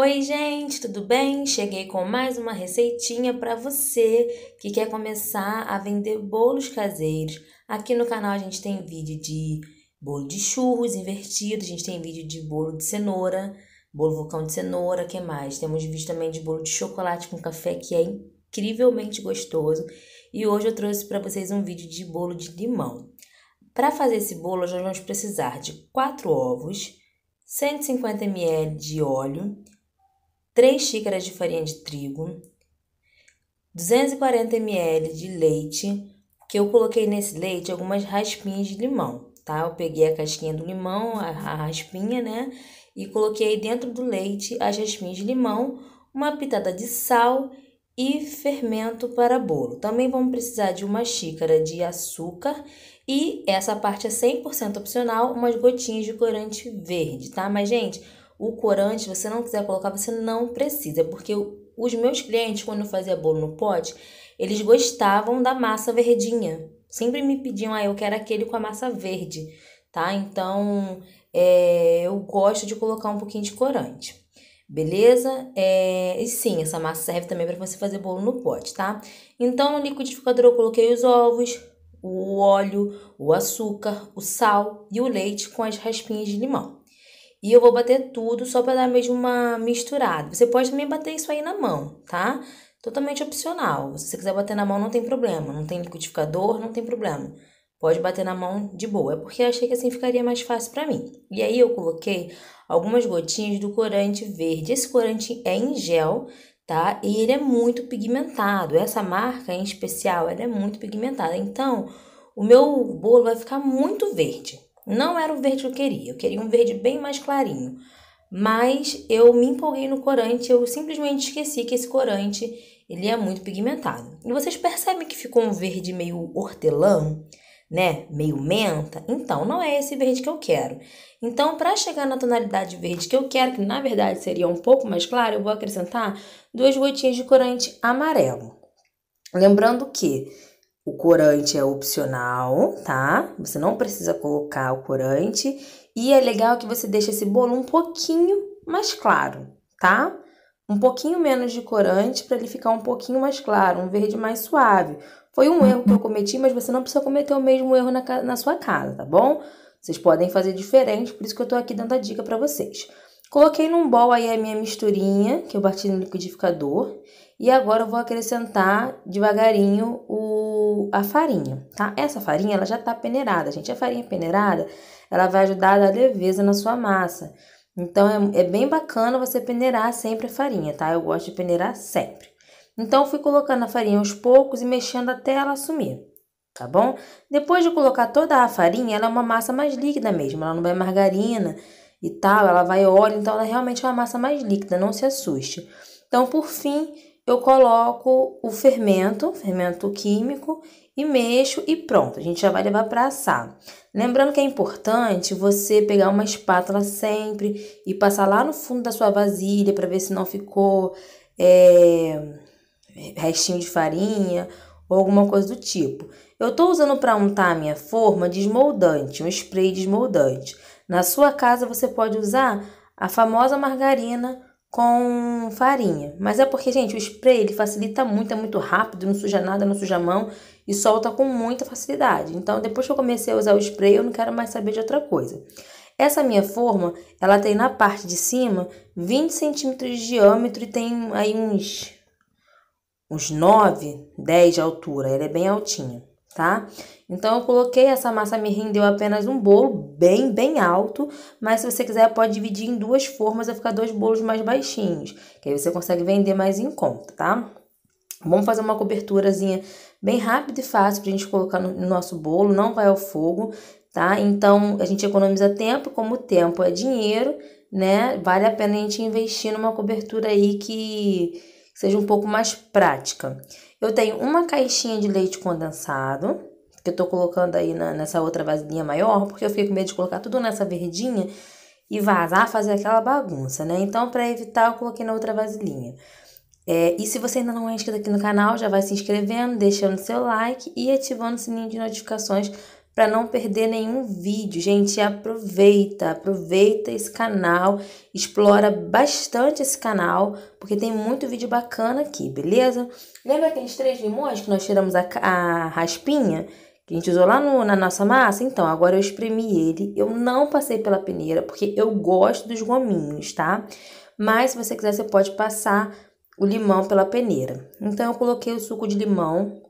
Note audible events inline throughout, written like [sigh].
Oi, gente, tudo bem? Cheguei com mais uma receitinha para você que quer começar a vender bolos caseiros. Aqui no canal a gente tem vídeo de bolo de churros invertido, a gente tem vídeo de bolo de cenoura, bolo vulcão de cenoura, que mais? Temos vídeo também de bolo de chocolate com café que é incrivelmente gostoso. E hoje eu trouxe para vocês um vídeo de bolo de limão. Para fazer esse bolo, nós vamos precisar de 4 ovos, 150 ml de óleo, 3 xícaras de farinha de trigo, 240 ml de leite, que eu coloquei nesse leite algumas raspinhas de limão, tá? Eu peguei a casquinha do limão, a, a raspinha, né? E coloquei dentro do leite as raspinhas de limão, uma pitada de sal e fermento para bolo. Também vamos precisar de uma xícara de açúcar e essa parte é 100% opcional, umas gotinhas de corante verde, tá? Mas gente, o corante, você não quiser colocar, você não precisa, porque os meus clientes, quando eu fazia bolo no pote, eles gostavam da massa verdinha. Sempre me pediam, ah, eu quero aquele com a massa verde, tá? Então, é, eu gosto de colocar um pouquinho de corante. Beleza? É, e sim, essa massa serve também para você fazer bolo no pote, tá? Então, no liquidificador eu coloquei os ovos, o óleo, o açúcar, o sal e o leite com as raspinhas de limão. E eu vou bater tudo só para dar mesmo uma misturada. Você pode também bater isso aí na mão, tá? Totalmente opcional. Se você quiser bater na mão, não tem problema. Não tem liquidificador, não tem problema. Pode bater na mão de boa. É porque eu achei que assim ficaria mais fácil para mim. E aí eu coloquei algumas gotinhas do corante verde. Esse corante é em gel, tá? E ele é muito pigmentado. Essa marca em especial, ela é muito pigmentada. Então, o meu bolo vai ficar muito verde, não era o verde que eu queria, eu queria um verde bem mais clarinho. Mas eu me empolguei no corante, eu simplesmente esqueci que esse corante ele é muito pigmentado. E vocês percebem que ficou um verde meio hortelã, né? Meio menta? Então, não é esse verde que eu quero. Então, para chegar na tonalidade verde que eu quero, que na verdade seria um pouco mais claro, eu vou acrescentar duas gotinhas de corante amarelo. Lembrando que o corante é opcional, tá? Você não precisa colocar o corante. E é legal que você deixe esse bolo um pouquinho mais claro, tá? Um pouquinho menos de corante para ele ficar um pouquinho mais claro, um verde mais suave. Foi um erro que eu cometi, mas você não precisa cometer o mesmo erro na, na sua casa, tá bom? Vocês podem fazer diferente, por isso que eu tô aqui dando a dica para vocês. Coloquei num bol aí a minha misturinha, que eu bati no liquidificador, e agora eu vou acrescentar devagarinho o a farinha, tá? Essa farinha, ela já tá peneirada, gente. A farinha peneirada, ela vai ajudar a dar leveza na sua massa. Então, é, é bem bacana você peneirar sempre a farinha, tá? Eu gosto de peneirar sempre. Então, fui colocando a farinha aos poucos e mexendo até ela sumir, tá bom? Depois de colocar toda a farinha, ela é uma massa mais líquida mesmo, ela não vai é margarina e tal, ela vai óleo, então ela é realmente é uma massa mais líquida, não se assuste. Então, por fim, eu coloco o fermento, fermento químico, e mexo e pronto, a gente já vai levar para assar. Lembrando que é importante você pegar uma espátula sempre e passar lá no fundo da sua vasilha para ver se não ficou é, restinho de farinha ou alguma coisa do tipo. Eu estou usando para untar a minha forma desmoldante, um spray desmoldante. Na sua casa você pode usar a famosa margarina com farinha. Mas é porque, gente, o spray ele facilita muito, é muito rápido, não suja nada, não suja a mão e solta com muita facilidade. Então, depois que eu comecei a usar o spray, eu não quero mais saber de outra coisa. Essa minha forma, ela tem na parte de cima 20 centímetros de diâmetro e tem aí uns, uns 9, 10 de altura. Ela é bem altinha tá? Então eu coloquei essa massa me rendeu apenas um bolo bem, bem alto, mas se você quiser pode dividir em duas formas vai ficar dois bolos mais baixinhos, que aí você consegue vender mais em conta, tá? Vamos fazer uma coberturazinha bem rápida e fácil pra gente colocar no nosso bolo, não vai ao fogo, tá? Então a gente economiza tempo, como tempo é dinheiro, né? Vale a pena a gente investir numa cobertura aí que seja um pouco mais prática. Eu tenho uma caixinha de leite condensado, que eu tô colocando aí na, nessa outra vasilhinha maior, porque eu fiquei com medo de colocar tudo nessa verdinha e vazar, fazer aquela bagunça, né? Então, para evitar, eu coloquei na outra vasilhinha. É, e se você ainda não é inscrito aqui no canal, já vai se inscrevendo, deixando seu like e ativando o sininho de notificações para não perder nenhum vídeo. Gente, aproveita, aproveita esse canal, explora bastante esse canal, porque tem muito vídeo bacana aqui, beleza? Lembra aqueles três limões que nós tiramos a, a raspinha? Que a gente usou lá no, na nossa massa? Então, agora eu espremi ele. Eu não passei pela peneira, porque eu gosto dos gominhos, tá? Mas, se você quiser, você pode passar o limão pela peneira. Então, eu coloquei o suco de limão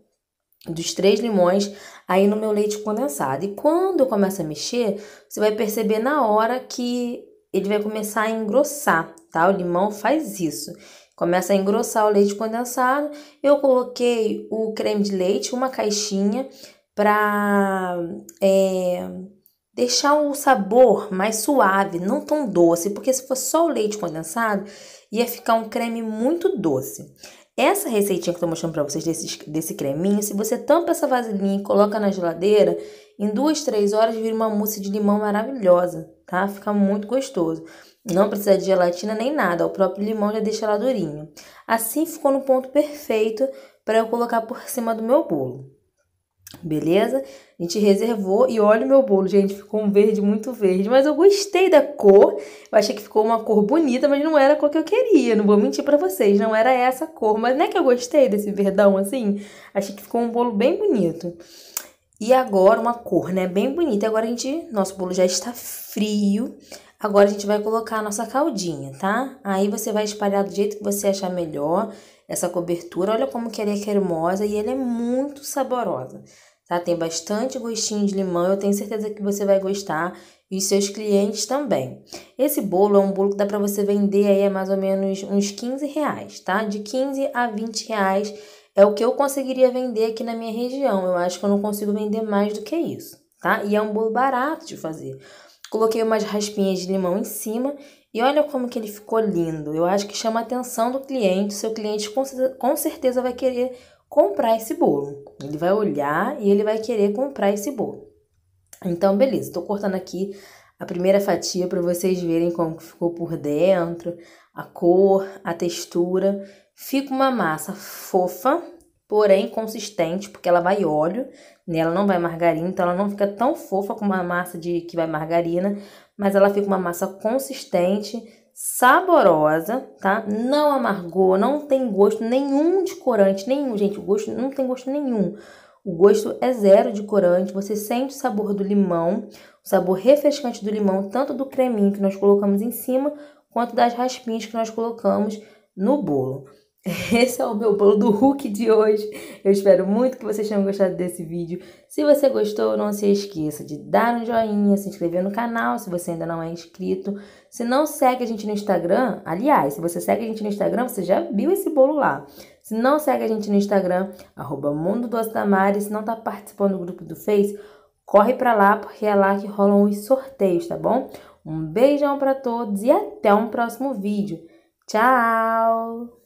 dos três limões aí no meu leite condensado. E quando eu começo a mexer, você vai perceber na hora que ele vai começar a engrossar, tá? O limão faz isso. Começa a engrossar o leite condensado. Eu coloquei o creme de leite, uma caixinha, para é, deixar o sabor mais suave, não tão doce, porque se for só o leite condensado, ia ficar um creme muito doce. Essa receitinha que eu tô mostrando pra vocês desse, desse creminho, se você tampa essa vasilhinha e coloca na geladeira, em duas, três horas vira uma mousse de limão maravilhosa, tá? Fica muito gostoso. Não precisa de gelatina nem nada, o próprio limão já deixa ela durinho. Assim ficou no ponto perfeito para eu colocar por cima do meu bolo. Beleza? A gente reservou e olha o meu bolo, gente, ficou um verde muito verde, mas eu gostei da cor. Eu achei que ficou uma cor bonita, mas não era a cor que eu queria, não vou mentir para vocês, não era essa cor, mas não é que eu gostei desse verdão assim. Achei que ficou um bolo bem bonito. E agora uma cor, né, bem bonita. Agora a gente, nosso bolo já está frio. Agora a gente vai colocar a nossa caldinha, tá? Aí você vai espalhar do jeito que você achar melhor essa cobertura. Olha como que ela é cremosa e ela é muito saborosa, tá? Tem bastante gostinho de limão, eu tenho certeza que você vai gostar e seus clientes também. Esse bolo é um bolo que dá para você vender aí a mais ou menos uns 15 reais, tá? De 15 a 20 reais é o que eu conseguiria vender aqui na minha região. Eu acho que eu não consigo vender mais do que isso, tá? E é um bolo barato de fazer. Coloquei umas raspinhas de limão em cima e olha como que ele ficou lindo. Eu acho que chama a atenção do cliente. Seu cliente com certeza vai querer comprar esse bolo. Ele vai olhar e ele vai querer comprar esse bolo. Então, beleza. Estou cortando aqui a primeira fatia para vocês verem como que ficou por dentro, a cor, a textura. Fica uma massa fofa, porém consistente, porque ela vai óleo, né? Ela não vai margarina, então ela não fica tão fofa como a massa de que vai margarina, mas ela fica uma massa consistente, saborosa, tá? Não amargou, não tem gosto nenhum de corante, nenhum, gente, o gosto não tem gosto nenhum. O gosto é zero de corante, você sente o sabor do limão, o sabor refrescante do limão, tanto do creminho que nós colocamos em cima, quanto das raspinhas que nós colocamos no bolo. [laughs] Esse é o meu bolo do Hulk de hoje. Eu espero muito que vocês tenham gostado desse vídeo. Se você gostou, não se esqueça de dar um joinha, se inscrever no canal se você ainda não é inscrito. Se não segue a gente no Instagram, aliás, se você segue a gente no Instagram, você já viu esse bolo lá. Se não segue a gente no Instagram, arroba Mundo Doce Tamari, se não tá participando do grupo do Face, corre pra lá, porque é lá que rolam os sorteios, tá bom? Um beijão para todos e até um próximo vídeo. Tchau!